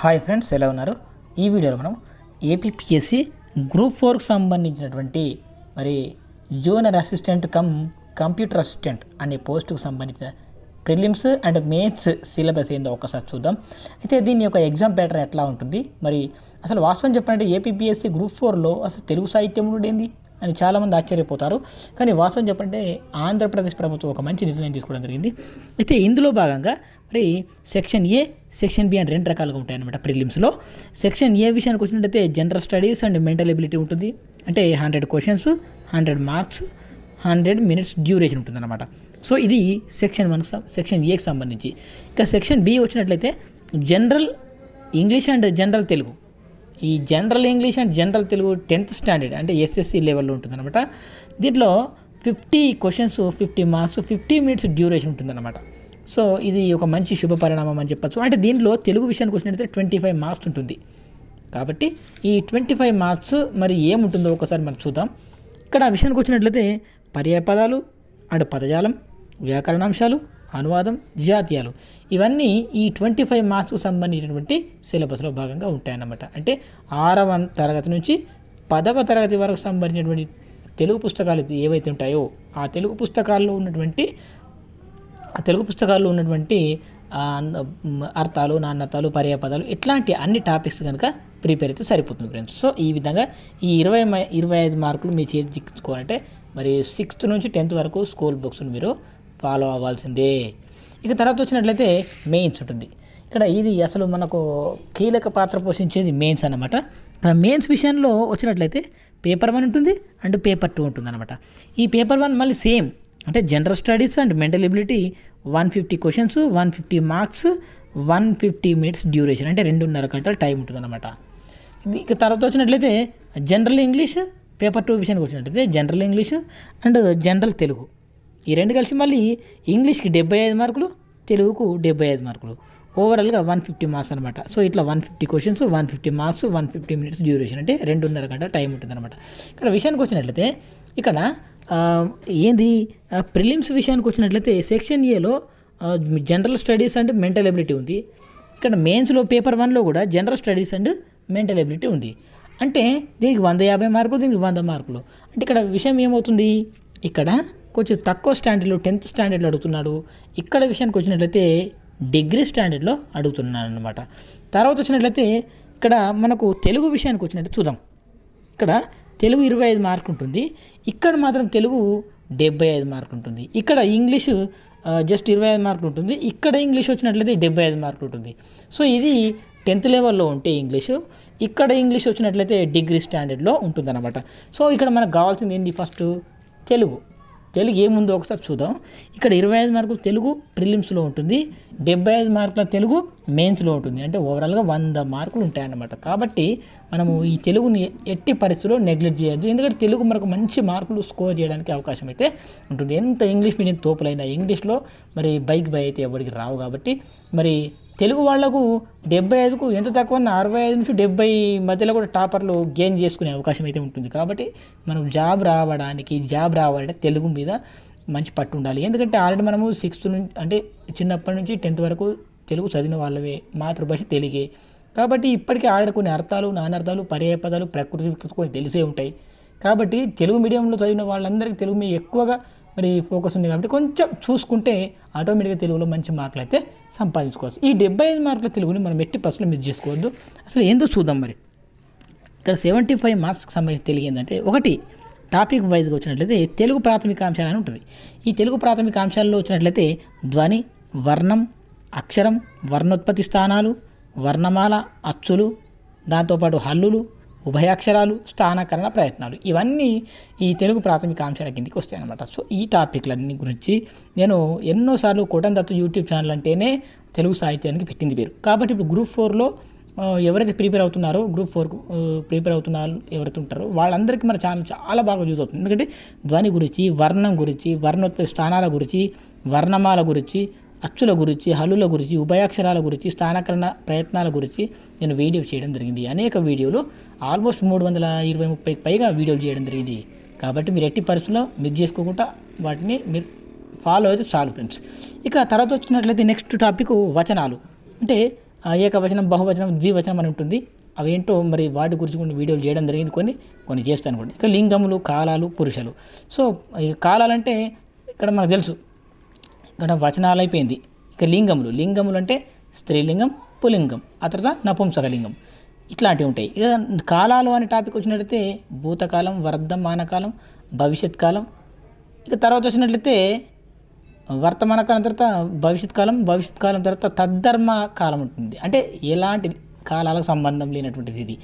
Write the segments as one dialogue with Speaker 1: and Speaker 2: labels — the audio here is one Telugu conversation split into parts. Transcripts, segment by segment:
Speaker 1: హాయ్ ఫ్రెండ్స్ ఎలా ఉన్నారు ఈ వీడియోలో మనం ఏపీఎస్సి గ్రూప్ ఫోర్కి సంబంధించినటువంటి మరి junior assistant cum computer assistant అనే పోస్టుకు సంబంధించిన ప్రిలిమ్స్ అండ్ మెయిన్స్ సిలబస్ ఏందో ఒకసారి చూద్దాం అయితే దీని యొక్క ఎగ్జామ్ ప్యాటర్న్ ఎట్లా ఉంటుంది మరి అసలు వాస్తవం చెప్పాలంటే ఏపీఎస్సి గ్రూప్ ఫోర్లో అసలు తెలుగు సాహిత్యం ఉండేంది అని చాలామంది ఆశ్చర్యపోతారు కానీ వాస్తవం చెప్పంటే ఆంధ్రప్రదేశ్ ప్రభుత్వం ఒక మంచి నిర్ణయం తీసుకోవడం జరిగింది అయితే ఇందులో భాగంగా మరి సెక్షన్ ఏ సెక్షన్ బి అని రెండు రకాలుగా ఉంటాయన్నమాట ప్రిలిమ్స్లో సెక్షన్ ఏ విషయానికి వచ్చినట్టయితే general studies and mental ability ఉంటుంది అంటే hundred questions hundred marks hundred minutes duration ఉంటుందన్నమాట సో ఇది సెక్షన్ వన్ సెక్షన్ ఏకి సంబంధించి ఇక సెక్షన్ బి వచ్చినట్లయితే general English and general Telugu ఈ general English and general Telugu tenth standard అంటే ఎస్ఎస్సి లెవెల్లో ఉంటుందన్నమాట దీంట్లో fifty questions fifty marks fifty minutes duration ఉంటుందన్నమాట సో ఇది ఒక మంచి శుభ పరిణామం అని చెప్పచ్చు అంటే దీనిలో తెలుగు విషయానికి వచ్చినట్టయితే ట్వంటీ ఫైవ్ మార్క్స్ ఉంటుంది కాబట్టి ఈ ట్వంటీ ఫైవ్ మార్క్స్ మరి ఏముంటుందో ఒకసారి మనం చూద్దాం ఇక్కడ విషయానికి వచ్చినట్లయితే పర్యాయపదాలు అండ్ పదజాలం వ్యాకరణాంశాలు అనువాదం జాతీయాలు ఇవన్నీ ఈ ట్వంటీ ఫైవ్ మార్క్స్కు సంబంధించినటువంటి సిలబస్లో భాగంగా ఉంటాయన్నమాట అంటే ఆరవ తరగతి నుంచి పదవ తరగతి వరకు సంబంధించినటువంటి తెలుగు పుస్తకాలు ఏవైతే ఉంటాయో ఆ తెలుగు పుస్తకాల్లో ఉన్నటువంటి ఆ తెలుగు పుస్తకాల్లో ఉన్నటువంటి అర్థాలు నాణ్యతలు పర్యాపదాలు ఇట్లాంటి అన్ని టాపిక్స్ కనుక ప్రిపేర్ అయితే సరిపోతుంది ఫ్రెండ్స్ సో ఈ విధంగా ఈ ఇరవై ఇరవై ఐదు మార్కులు మీ చేతి దిక్కుకోవాలంటే మరి సిక్స్త్ నుంచి టెన్త్ వరకు స్కూల్ బుక్స్ని మీరు ఫాలో అవ్వాల్సిందే ఇక తర్వాత వచ్చినట్లయితే మెయిన్స్ ఉంటుంది ఇక్కడ ఇది అసలు మనకు కీలక పాత్ర పోషించేది మెయిన్స్ అనమాట మెయిన్స్ విషయంలో వచ్చినట్లయితే పేపర్ వన్ ఉంటుంది అండ్ పేపర్ టూ ఉంటుంది అనమాట ఈ పేపర్ వన్ మళ్ళీ సేమ్ అంటే general studies and mental ability one fifty questions one fifty marks one fifty minutes duration అంటే రెండున్నర గంటల టైం ఉంటుంది అనమాట ఇక తర్వాత వచ్చినట్లయితే జనరల్ ఇంగ్లీష్ పేపర్ టూ విషయానికి వచ్చినట్లయితే general English and general Telugu ఈ రెండు కలిసి మళ్ళీ ఇంగ్లీష్కి డెబ్బై ఐదు మార్కులు తెలుగుకు డెబ్బై ఐదు మార్కులు ఓవరాల్గా వన్ ఫిఫ్టీ మార్క్స్ అనమాట సో ఇట్లా one fifty questions one fifty marks one fifty minutes duration అంటే రెండున్నర గంట టైం ఉంటుందన్నమాట ఇక్కడ విషయానికి వచ్చినట్లయితే ఇక్కడ ఏంది ప్రిలిమ్స్ విషయానికి వచ్చినట్లయితే సెక్షన్ ఏలో general studies and mental ability ఉంది ఇక్కడ మెయిన్స్లో పేపర్ వన్లో కూడా general studies and mental ability ఉంది అంటే దీనికి వంద యాభై మార్కులు దీనికి వంద మార్కులు అంటే ఇక్కడ విషయం ఏమవుతుంది ఇక్కడ కొంచెం తక్కువ స్టాండర్డ్లో టెన్త్ స్టాండర్డ్లో అడుగుతున్నాడు ఇక్కడ విషయానికి వచ్చినట్లయితే డిగ్రీ స్టాండర్డ్లో అడుగుతున్నాడు అనమాట తర్వాత వచ్చినట్లయితే ఇక్కడ మనకు తెలుగు విషయానికి వచ్చినట్టు చూద్దాం ఇక్కడ తెలుగు ఇరవై ఐదు మార్కు ఉంటుంది ఇక్కడ మాత్రం తెలుగు డెబ్బై ఐదు మార్కు ఉంటుంది ఇక్కడ ఇంగ్లీష్ జస్ట్ ఇరవై ఐదు మార్కులు ఉంటుంది ఇక్కడ ఇంగ్లీష్ వచ్చినట్లయితే డెబ్బై ఐదు మార్కులు ఉంటుంది సో ఇది టెన్త్ లెవెల్లో ఉంటే ఇంగ్లీషు ఇక్కడ ఇంగ్లీష్ వచ్చినట్లయితే డిగ్రీ స్టాండర్డ్లో ఉంటుందన్నమాట సో ఇక్కడ మనకు కావాల్సింది ఏంటి ఫస్ట్ తెలుగు తెలుగు ఏముందో ఒకసారి చూద్దాం ఇక్కడ ఇరవై ఐదు మార్కులు తెలుగు ప్రిలిమ్స్లో ఉంటుంది డెబ్బై ఐదు మార్కుల తెలుగు మెయిన్స్లో ఉంటుంది అంటే ఓవరాల్గా వంద మార్కులు ఉంటాయన్నమాట కాబట్టి మనము ఈ తెలుగుని ఎట్టి పరిస్థితుల్లో నెగ్లెక్ట్ చేయొద్దు ఎందుకంటే తెలుగు మనకు మంచి మార్కులు స్కోర్ చేయడానికి అవకాశం అయితే ఉంటుంది ఎంత ఇంగ్లీష్ మీడియం తోపులైనా ఇంగ్లీష్లో మరి బైక్ బై అయితే ఎవరికి రావు కాబట్టి మరి తెలుగు వాళ్లకు డెబ్బై ఐదుకు ఎంత తక్కువ అరవై ఐదు నుంచి డెబ్బై మధ్యలో కూడా టాపర్లు గెయిన్ చేసుకునే అవకాశం అయితే ఉంటుంది కాబట్టి మనం జాబ్ రావడానికి జాబ్ రావాలంటే తెలుగు మీద మంచి పట్టు ఉండాలి ఎందుకంటే ఆల్రెడీ మనము సిక్స్త్ నుంచి అంటే చిన్నప్పటి నుంచి టెన్త్ వరకు తెలుగు చదివిన వాళ్ళవే మాతృభాష తెలుగే కాబట్టి ఇప్పటికీ ఆల్రెడీ కొన్ని అర్థాలు నానర్థాలు పర్యాయపదాలు ప్రకృతి కొన్ని తెలిసే ఉంటాయి కాబట్టి తెలుగు మీడియంలో చదివిన వాళ్ళందరికీ తెలుగు మీద ఎక్కువగా మరి ఫోకస్ ఉంది కాబట్టి కొంచెం చూసుకుంటే ఆటోమేటిక్గా తెలుగులో మంచి మార్కులు అయితే సంపాదించుకోవచ్చు ఈ డెబ్బై ఐదు మార్కుల తెలుగుని మనం ఎట్టి పర్సెంట్ మిస్ చేసుకోవద్దు అసలు ఏందో చూద్దాం మరి ఇక్కడ సెవెంటీ ఫైవ్ మార్క్స్కి సంబంధించి తెలుగు ఏంటంటే ఒకటి టాపిక్ వైజ్గా వచ్చినట్లయితే తెలుగు ప్రాథమిక అంశాలని ఉంటుంది ఈ తెలుగు ప్రాథమిక అంశాల్లో వచ్చినట్లయితే ధ్వని వర్ణం అక్షరం వర్ణోత్పత్తి స్థానాలు వర్ణమాల అచ్చులు దాంతోపాటు హల్లులు ఉభయాక్షరాలు స్థానకరణ ప్రయత్నాలు ఇవన్నీ ఈ తెలుగు ప్రాథమిక అంశాల కిందికి వస్తాయి అనమాట సో ఈ టాపిక్లన్నీ గురించి నేను ఎన్నోసార్లు కోటన్ దత్తు యూట్యూబ్ ఛానల్ అంటేనే తెలుగు సాహిత్యానికి పెట్టింది పేరు కాబట్టి ఇప్పుడు గ్రూప్ ఫోర్లో ఎవరైతే ప్రిపేర్ అవుతున్నారో గ్రూప్ ఫోర్ ప్రిపేర్ అవుతున్నారు ఎవరైతే ఉంటారో వాళ్ళందరికీ మన ఛానల్ చాలా బాగా యూజ్ అవుతుంది ఎందుకంటే ధ్వని గురించి వర్ణం గురించి వర్ణోత్పత్తి స్థానాల గురించి వర్ణమాల గురించి అచ్చుల గురించి హల్లుల గురించి ఉభయాక్షరాల గురించి స్థానకరణ ప్రయత్నాల గురించి నేను వీడియో చేయడం జరిగింది అనేక వీడియోలు ఆల్మోస్ట్ మూడు వందల ఇరవై ముప్పై పైగా వీడియోలు చేయడం జరిగింది కాబట్టి మీరు ఎట్టి పరిస్థితుల్లో మిస్ చేసుకోకుండా వాటిని మీరు ఫాలో అయితే చాలు ఫ్రెండ్స్ ఇక తర్వాత వచ్చినట్లయితే నెక్స్ట్ టాపిక్ వచనాలు అంటే ఏకవచనం బహువచనం ద్వివచనం అని ఉంటుంది అవేంటో మరి వాటి గురించి కొన్ని వీడియోలు చేయడం జరిగింది కొన్ని కొన్ని చేస్తాను కూడా ఇక లింగములు కాలాలు పురుషులు సో ఈ కాలాలంటే ఇక్కడ మనకు తెలుసు ఇక్కడ వచనాలు అయిపోయింది ఇక లింగములు లింగములు అంటే స్త్రీలింగం పులింగం ఆ తర్వాత నపుంసకలింగం ఇట్లాంటివి ఉంటాయి ఇక కాలాలు అనే టాపిక్ వచ్చినట్లయితే భూతకాలం వర్ధమానకాలం భవిష్యత్ కాలం ఇక తర్వాత వచ్చినట్లయితే వర్తమాన కాలం తర్వాత భవిష్యత్ కాలం భవిష్యత్ కాలం తర్వాత తద్ధర్మ కాలం ఉంటుంది అంటే ఎలాంటి కాలాలకు సంబంధం లేనటువంటిది ఇది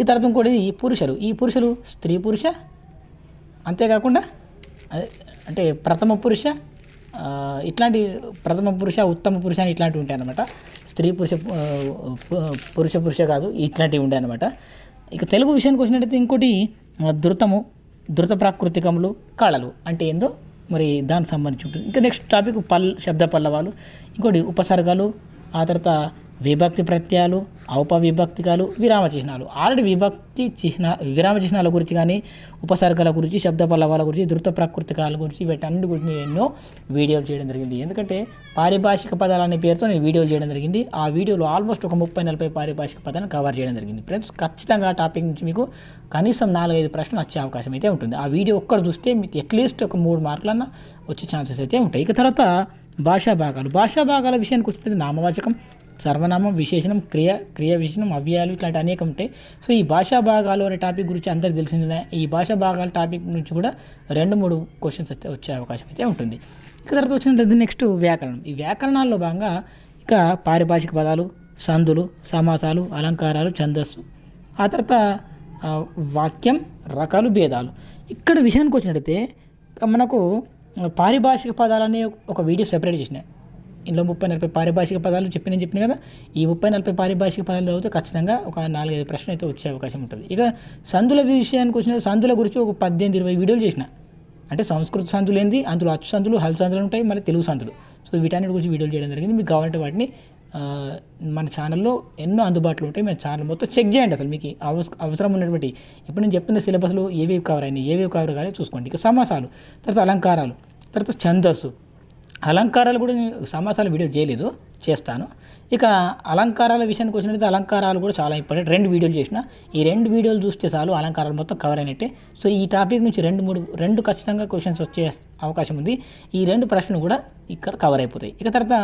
Speaker 1: ఈ తర్వాత ఇంకోటి పురుషులు ఈ పురుషులు స్త్రీ పురుష అంతేకాకుండా అంటే ప్రథమ పురుష ఇట్లాంటి ప్రథమ పురుష ఉత్తమ పురుష అని ఇట్లాంటివి ఉంటాయి అనమాట స్త్రీ పురుష పురుష పురుష కాదు ఇట్లాంటివి ఉండే అనమాట ఇక తెలుగు విషయానికి వచ్చినట్టయితే ఇంకోటి ధృతము ధృత ప్రాకృతికములు కళలు అంటే ఏందో మరి దానికి సంబంధించి ఉంటుంది ఇంకా నెక్స్ట్ టాపిక్ పల్ శబ్ద పల్లవాలు ఇంకోటి ఉపసర్గాలు ఆ తర్వాత విభక్తి ప్రత్యయాలు ఔపవిభక్తికాలు విరామ చిహ్నాలు ఆల్రెడీ విభక్తి చిహ్న విరామ చిహ్నాల గురించి కానీ ఉపసర్గాల గురించి శబ్ద పల్లవాల గురించి దృత ప్రకృతికాల గురించి వీటన్నిటి గురించి నేను ఎన్నో వీడియోలు చేయడం జరిగింది ఎందుకంటే పారిభాషిక పదాలు అనే పేరుతో నేను వీడియోలు చేయడం జరిగింది ఆ వీడియోలో ఆల్మోస్ట్ ఒక ముప్పై నలభై పారిభాషిక పదాలను కవర్ చేయడం జరిగింది ఫ్రెండ్స్ ఖచ్చితంగా ఆ టాపిక్ నుంచి మీకు కనీసం నాలుగైదు ప్రశ్నలు వచ్చే అవకాశం అయితే ఉంటుంది ఆ వీడియో ఒక్కడ చూస్తే మీకు అట్లీస్ట్ ఒక మూడు మార్కులన్నా వచ్చే ఛాన్సెస్ అయితే ఉంటాయి ఇక తర్వాత భాషా భాగాలు భాషా భాగాల విషయానికి వచ్చినది నామవాచకం సర్వనామం విశేషణం క్రియ క్రియ విశేషణం అవ్యయాలు ఇట్లాంటి అనేక ఉంటాయి సో ఈ భాషా భాగాలు అనే టాపిక్ గురించి అందరికి తెలిసిందే ఈ భాషా భాగాల టాపిక్ నుంచి కూడా రెండు మూడు క్వశ్చన్స్ అయితే వచ్చే అవకాశం అయితే ఉంటుంది ఇక తర్వాత వచ్చినట్టు నెక్స్ట్ వ్యాకరణం ఈ వ్యాకరణాల్లో భాగంగా ఇక పారిభాషిక పదాలు సందులు సమాసాలు అలంకారాలు ఛందస్సు ఆ తర్వాత వాక్యం రకాలు భేదాలు ఇక్కడ విషయానికి వచ్చినట్టయితే మనకు పారిభాషిక పదాలని ఒక వీడియో సెపరేట్ చేసినాయి ఇందులో ముప్పై నలభై పారిభాషిక పదాలు చెప్పిన చెప్పిన కదా ఈ ముప్పై నలభై పారిభాషిక పదాలు చదివితే ఖచ్చితంగా ఒక నాలుగైదు ప్రశ్న అయితే వచ్చే అవకాశం ఉంటుంది ఇక సందుల విషయానికి వచ్చిన సందుల గురించి ఒక పద్దెనిమిది ఇరవై వీడియోలు చేసిన అంటే సంస్కృత సందులు ఏంది అందులో అచ్చు సందులు హల్ సందులు ఉంటాయి మళ్ళీ తెలుగు సందులు సో వీటన్నిటి గురించి వీడియోలు చేయడం జరిగింది మీకు కావాలంటే వాటిని మన ఛానల్లో ఎన్నో అందుబాటులో ఉంటాయి మన ఛానల్ మొత్తం చెక్ చేయండి అసలు మీకు అవసరం ఉన్నటువంటి ఇప్పుడు నేను చెప్పిన సిలబస్లో ఏవేవి కవర్ అయినాయి ఏవేవి కవర్ కానీ చూసుకోండి ఇక సమాసాలు తర్వాత అలంకారాలు తర్వాత ఛందస్సు అలంకారాలు కూడా నేను సమాసాలు వీడియో చేయలేదు చేస్తాను ఇక అలంకారాల విషయానికి వచ్చినట్లయితే అలంకారాలు కూడా చాలా ఇంపార్టెంట్ రెండు వీడియోలు చేసిన ఈ రెండు వీడియోలు చూస్తే చాలు అలంకారాలు మొత్తం కవర్ అయినట్టే సో ఈ టాపిక్ నుంచి రెండు మూడు రెండు ఖచ్చితంగా క్వశ్చన్స్ వచ్చే అవకాశం ఉంది ఈ రెండు ప్రశ్నలు కూడా ఇక్కడ కవర్ అయిపోతాయి ఇక తర్వాత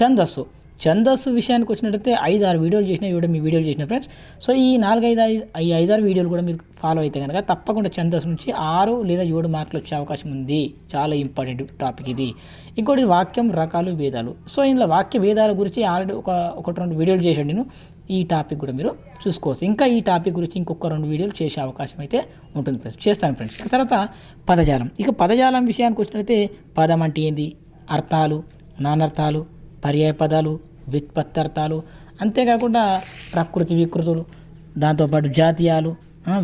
Speaker 1: ఛందస్సు ఛందస్సు విషయానికి వచ్చినట్టయితే ఐదు ఆరు వీడియోలు చేసిన ఇవ్వడం మీ వీడియోలు చేసిన ఫ్రెండ్స్ సో ఈ నాలుగైదు ఐదు ఐదు ఆరు వీడియోలు కూడా మీరు ఫాలో అయితే కనుక తప్పకుండా ఛందస్సు నుంచి ఆరు లేదా ఏడు మార్కులు వచ్చే అవకాశం ఉంది చాలా ఇంపార్టెంట్ టాపిక్ ఇది ఇంకోటి వాక్యం రకాలు భేదాలు సో ఇందులో వాక్య భేదాల గురించి ఆల్రెడీ ఒక ఒకటి రెండు వీడియోలు చేశాడు నేను ఈ టాపిక్ కూడా మీరు చూసుకోవచ్చు ఇంకా ఈ టాపిక్ గురించి ఇంకొక రెండు వీడియోలు చేసే అవకాశం అయితే ఉంటుంది ఫ్రెండ్స్ చేస్తాను ఫ్రెండ్స్ తర్వాత పదజాలం ఇక పదజాలం విషయానికి వచ్చినట్టయితే పదం అంటే ఏంది అర్థాలు నానర్థాలు పర్యాయ పదాలు వ్యుత్పత్తర్థాలు అంతేకాకుండా ప్రకృతి వికృతులు దాంతోపాటు జాతీయాలు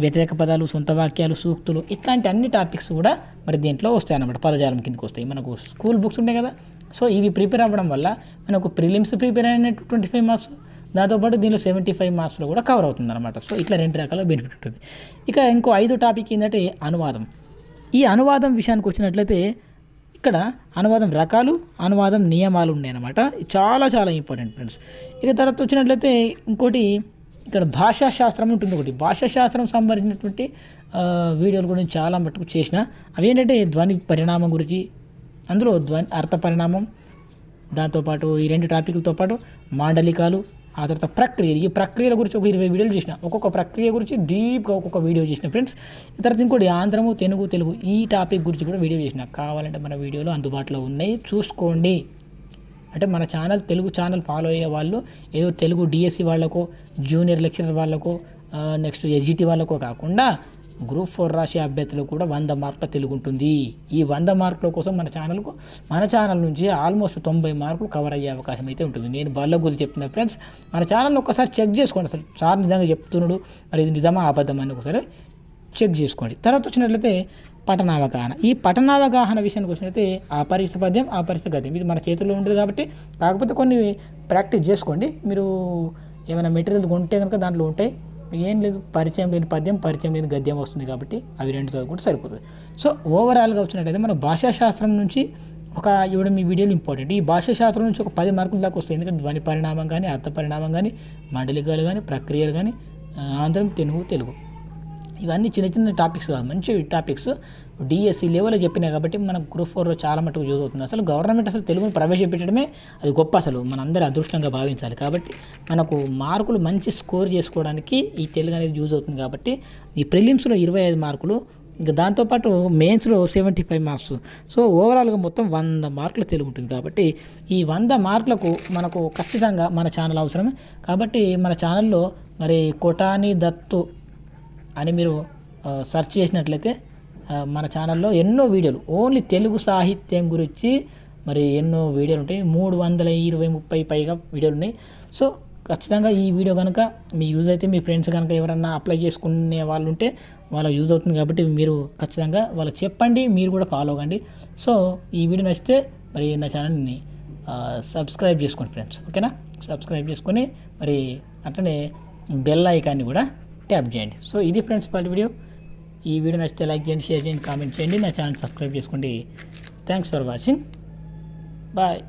Speaker 1: వ్యతిరేక పదాలు సొంత వాక్యాలు సూక్తులు ఇట్లాంటి అన్ని టాపిక్స్ కూడా మరి దీంట్లో వస్తాయి అన్నమాట పదజాలం కిందకి వస్తాయి మనకు స్కూల్ బుక్స్ ఉంటాయి కదా సో ఇవి ప్రిపేర్ అవ్వడం వల్ల మనకు ప్రిలిమ్స్ ప్రిపేర్ అయినట్టు ట్వంటీ ఫైవ్ మార్క్స్ దాంతోపాటు దీనిలో సెవెంటీ ఫైవ్ మార్క్స్లో కూడా కవర్ అవుతుంది అనమాట సో ఇట్లా రెండు రకాల బెనిఫిట్ ఉంటుంది ఇక ఇంకో ఐదు టాపిక్ ఏంటంటే అనువాదం ఈ అనువాదం విషయానికి వచ్చినట్లయితే ఇక్కడ అనువాదం రకాలు అనువాదం నియమాలు ఉన్నాయన్నమాట చాలా చాలా ఇంపార్టెంట్ ఫ్రెండ్స్ ఇక తర్వాత వచ్చినట్లయితే ఇంకోటి ఇక్కడ భాషాశాస్త్రం ఉంటుంది ఒకటి భాషాశాస్త్రం సంబంధించినటువంటి వీడియోలు కూడా చాలా మట్టుకు చేసిన అవి ఏంటంటే ధ్వని పరిణామం గురించి అందులో ధ్వని అర్థ పరిణామం దాంతోపాటు ఈ రెండు టాపిక్లతో పాటు మాండలికాలు ఆ తర్వాత ప్రక్రియలు ఈ ప్రక్రియల గురించి ఒక ఇరవై వీడియోలు చేసిన ఒక్కొక్క ప్రక్రియ గురించి డీప్గా ఒక్కొక్క వీడియో చేసిన ఫ్రెండ్స్ తర్వాత ఇంకోటి ఆంధ్రము తెలుగు తెలుగు ఈ టాపిక్ గురించి కూడా వీడియో చేసిన కావాలంటే మన వీడియోలు అందుబాటులో ఉన్నాయి చూసుకోండి అంటే మన ఛానల్ తెలుగు ఛానల్ ఫాలో అయ్యే వాళ్ళు ఏదో తెలుగు డిఎస్సి e వాళ్ళకో జూనియర్ లెక్చరర్ వాళ్ళకో నెక్స్ట్ ఎస్జిటి వాళ్ళకో కాకుండా గ్రూప్ ఫోర్ రాసే అభ్యర్థులు కూడా వంద మార్కుల తెలుగు ఉంటుంది ఈ వంద మార్కుల కోసం మన ఛానల్కు మన ఛానల్ నుంచి ఆల్మోస్ట్ తొంభై మార్కులు కవర్ అయ్యే అవకాశం అయితే ఉంటుంది నేను బల్ల గురించి చెప్తున్నా ఫ్రెండ్స్ మన ఛానల్ని ఒకసారి చెక్ చేసుకోండి అసలు సార్ నిజంగా చెప్తున్నాడు మరి ఇది నిజమా అబద్ధం అని ఒకసారి చెక్ చేసుకోండి తర్వాత వచ్చినట్లయితే పఠనావగాహన ఈ పఠనావగాహన విషయానికి వచ్చినట్లయితే ఆ పరిస్థితి పద్యం ఆ పరిస్థితి గద్యం ఇది మన చేతుల్లో ఉంటుంది కాబట్టి కాకపోతే కొన్ని ప్రాక్టీస్ చేసుకోండి మీరు ఏమైనా మెటీరియల్ కొంటే కనుక దాంట్లో ఉంటాయి ఏం లేదు పరిచయం లేని పద్యం పరిచయం లేని గద్యం వస్తుంది కాబట్టి అవి రెండు చదువుకుంటే సరిపోతుంది సో ఓవరాల్గా వచ్చినట్టయితే మన భాషాశాస్త్రం నుంచి ఒక ఇవ్వడం మీ వీడియోలు ఇంపార్టెంట్ ఈ భాషాశాస్త్రం నుంచి ఒక పది మార్కుల దాకా వస్తాయి ఎందుకంటే ధ్వని పరిణామం కానీ అర్థ పరిణామం కానీ మండలికాలు కానీ ప్రక్రియలు కానీ ఆంధ్రం తెలుగు తెలుగు ఇవన్నీ చిన్న చిన్న టాపిక్స్ కాదు మంచి టాపిక్స్ డిఎస్సి లెవెల్లో e చెప్పినాయి కాబట్టి మనకు గ్రూప్ ఫోర్లో చాలా మటుకు యూజ్ అవుతుంది అసలు గవర్నమెంట్ అసలు తెలుగును ప్రవేశపెట్టడమే అది గొప్ప అసలు మనందరూ అదృష్టంగా భావించాలి కాబట్టి మనకు మార్కులు మంచి స్కోర్ చేసుకోవడానికి ఈ తెలుగు అనేది యూజ్ అవుతుంది కాబట్టి ఈ ప్రిలిమ్స్లో ఇరవై ఐదు మార్కులు ఇంకా దాంతోపాటు మెయిన్స్లో సెవెంటీ ఫైవ్ మార్క్స్ సో ఓవరాల్గా మొత్తం వంద మార్కులు తెలుగు ఉంటుంది కాబట్టి ఈ వంద మార్కులకు మనకు ఖచ్చితంగా మన ఛానల్ అవసరమే కాబట్టి మన ఛానల్లో మరి కొటాని దత్తు అని మీరు సెర్చ్ చేసినట్లయితే మన ఛానల్లో ఎన్నో వీడియోలు ఓన్లీ తెలుగు సాహిత్యం గురించి మరి ఎన్నో వీడియోలు ఉంటాయి మూడు వందల ఇరవై ముప్పై పైగా వీడియోలు ఉన్నాయి సో ఖచ్చితంగా ఈ వీడియో కనుక మీ యూజ్ అయితే మీ ఫ్రెండ్స్ కనుక ఎవరన్నా అప్లై చేసుకునే వాళ్ళు ఉంటే వాళ్ళ యూజ్ అవుతుంది కాబట్టి మీరు ఖచ్చితంగా వాళ్ళకి చెప్పండి మీరు కూడా ఫాలో అవ్వండి సో ఈ వీడియో నచ్చితే మరి నా ఛానల్ని సబ్స్క్రైబ్ చేసుకోండి ఫ్రెండ్స్ ఓకేనా సబ్స్క్రైబ్ చేసుకొని మరి అట్లనే బెల్ ఐకాన్ని కూడా ట్యాప్ చేయండి సో ఇది ఫ్రెండ్స్ పాటి వీడియో ఈ వీడియో నచ్చితే లైక్ చేయండి షేర్ చేయండి కామెంట్ చేయండి నా ఛానల్ సబ్స్క్రైబ్ చేసుకోండి థ్యాంక్స్ ఫర్ వాచింగ్ బాయ్